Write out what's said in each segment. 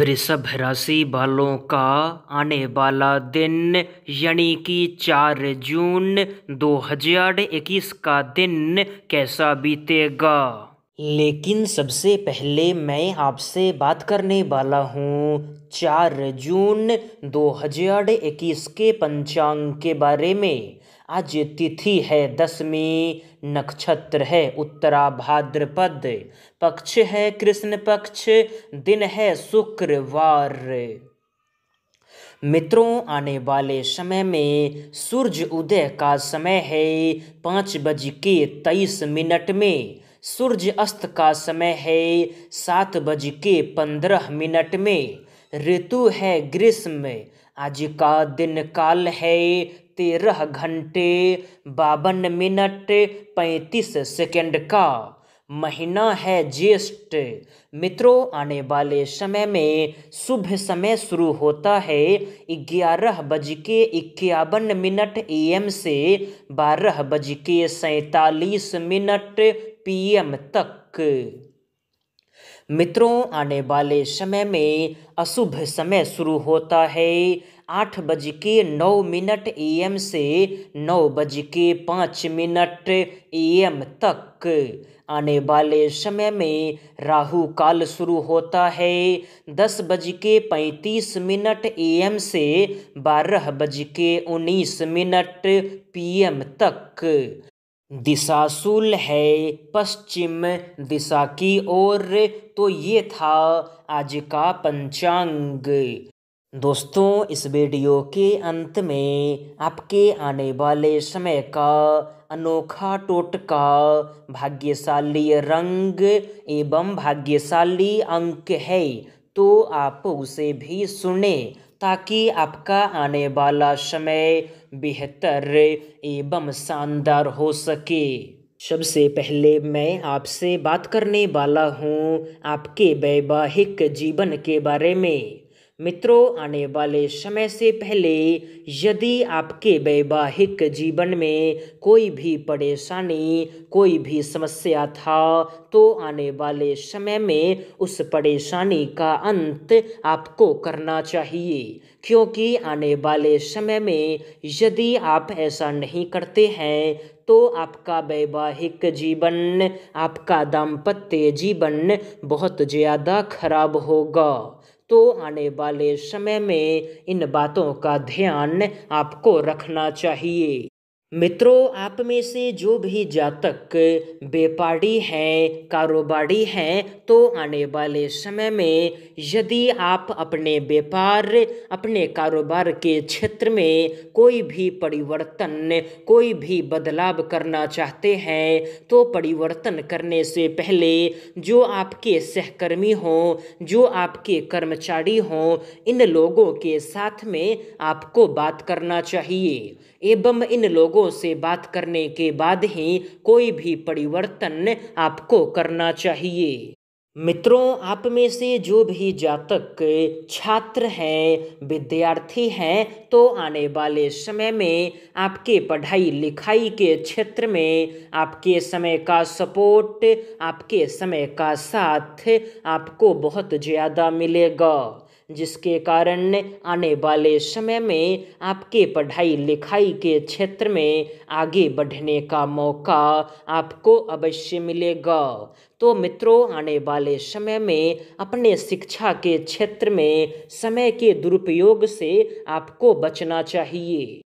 वृषभ राशि वालों का आने वाला दिन यानी कि चार जून 2021 का दिन कैसा बीतेगा लेकिन सबसे पहले मैं आपसे बात करने वाला हूँ चार जून दो हजार इक्कीस के पंचांग के बारे में आज तिथि है दसवीं नक्षत्र है उत्तरा भाद्रपद पक्ष है कृष्ण पक्ष दिन है शुक्रवार मित्रों आने वाले समय में सूर्य उदय का समय है पाँच बज के तेईस मिनट में सूर्य अस्त का समय है सात बज के पंद्रह मिनट में ऋतु है ग्रीष्म आज का दिन काल है तेरह घंटे बावन मिनट पैंतीस सेकंड का महीना है ज्येष्ठ मित्रों आने वाले समय में शुभ समय शुरू होता है ग्यारह बज के इक्यावन मिनट एम से बारह बज के सैतालीस मिनट पीएम तक मित्रों आने वाले समय में अशुभ समय शुरू होता है आठ बज के नौ मिनट ए एम से नौ बज के पाँच मिनट ए एम तक आने वाले समय में राहु काल शुरू होता है दस बज के पैंतीस मिनट ए एम से बारह बज के उन्नीस मिनट पी एम तक दिशाशूल है पश्चिम दिशा की ओर तो ये था आज का पंचांग दोस्तों इस वीडियो के अंत में आपके आने वाले समय का अनोखा टोटका भाग्यशाली रंग एवं भाग्यशाली अंक है तो आप उसे भी सुने ताकि आपका आने वाला समय बेहतर एवं शानदार हो सके सबसे पहले मैं आपसे बात करने वाला हूँ आपके वैवाहिक जीवन के बारे में मित्रों आने वाले समय से पहले यदि आपके वैवाहिक जीवन में कोई भी परेशानी कोई भी समस्या था तो आने वाले समय में उस परेशानी का अंत आपको करना चाहिए क्योंकि आने वाले समय में यदि आप ऐसा नहीं करते हैं तो आपका वैवाहिक जीवन आपका दाम्पत्य जीवन बहुत ज़्यादा खराब होगा तो आने वाले समय में इन बातों का ध्यान आपको रखना चाहिए मित्रों आप में से जो भी जातक व्यापारी हैं कारोबारी हैं तो आने वाले समय में यदि आप अपने व्यापार अपने कारोबार के क्षेत्र में कोई भी परिवर्तन कोई भी बदलाव करना चाहते हैं तो परिवर्तन करने से पहले जो आपके सहकर्मी हों जो आपके कर्मचारी हों इन लोगों के साथ में आपको बात करना चाहिए एवं इन लोगों लोगों से बात करने के बाद ही कोई भी परिवर्तन आपको करना चाहिए मित्रों आप में से जो भी जातक छात्र हैं विद्यार्थी हैं तो आने वाले समय में आपके पढ़ाई लिखाई के क्षेत्र में आपके समय का सपोर्ट आपके समय का साथ आपको बहुत ज़्यादा मिलेगा जिसके कारण आने वाले समय में आपके पढ़ाई लिखाई के क्षेत्र में आगे बढ़ने का मौका आपको अवश्य मिलेगा तो मित्रों आने वाले समय में अपने शिक्षा के क्षेत्र में समय के दुरुपयोग से आपको बचना चाहिए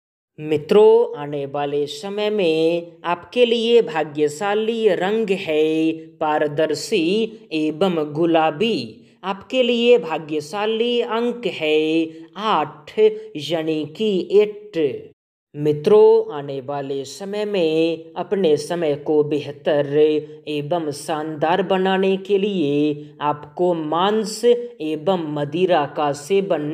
मित्रों आने वाले समय में आपके लिए भाग्यशाली रंग है पारदर्शी एवं गुलाबी आपके लिए भाग्यशाली अंक है आठ यानी कि एट मित्रों आने वाले समय में अपने समय को बेहतर एवं शानदार बनाने के लिए आपको मांस एवं मदिरा का सेवन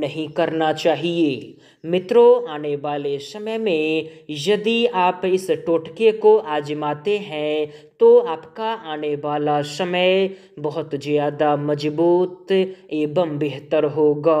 नहीं करना चाहिए मित्रों आने वाले समय में यदि आप इस टोटके को आजमाते हैं तो आपका आने वाला समय बहुत ज़्यादा मजबूत एवं बेहतर होगा